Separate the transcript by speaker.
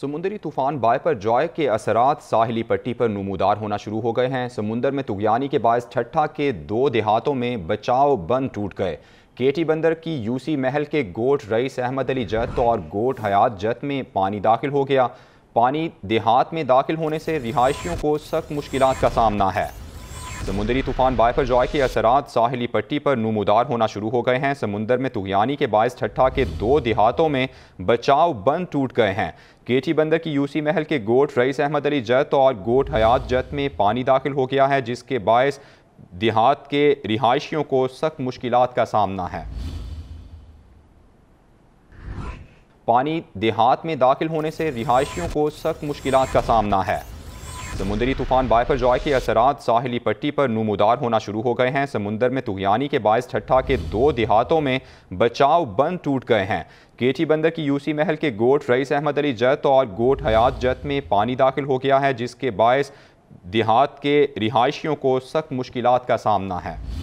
Speaker 1: समुंदरी तूफान बाय पर जॉय के असरात साहली पट्टी पर नमूदार होना शुरू हो गए हैं समुंदर में तुगयानी के बायस ठट्ठा के दो देहातों में बचाव बंद टूट गए केटी बंदर की यूसी महल के गोट रईस अहमद अली जत और गोट हयात जत में पानी दाखिल हो गया पानी देहात में दाखिल होने से रिहायशियों को सख्त मुश्किल का सामना है समुद्री तूफान बाय पर जॉय के असर साहिली पट्टी पर नमोदार होना शुरू हो गए हैं समुंदर में तुगयानी के बायस ठट्ठा के दो देहातों में बचाव बंद टूट गए हैं केटी बंदर की यूसी महल के गोट रईस अहमद अली जत और गोट हयात जत में पानी दाखिल हो गया है जिसके बायस देहात के रिहायशियों को सख्त मुश्किल का सामना है पानी देहात में दाखिल होने से रिहायशियों को सख्त मुश्किल का सामना है समुद्री तूफान बायफर जॉय के असर साहली पट्टी पर नमोदार होना शुरू हो गए हैं समुंदर में तुगयानी के बायस ठट्ठा के दो देहातों में बचाव बंद टूट गए हैं केटी बंदर की यूसी महल के गोट रईस अहमद अली जत और गोट हयात जत में पानी दाखिल हो गया है जिसके बायस देहात के रिहायशियों को सख्त मुश्किल का सामना है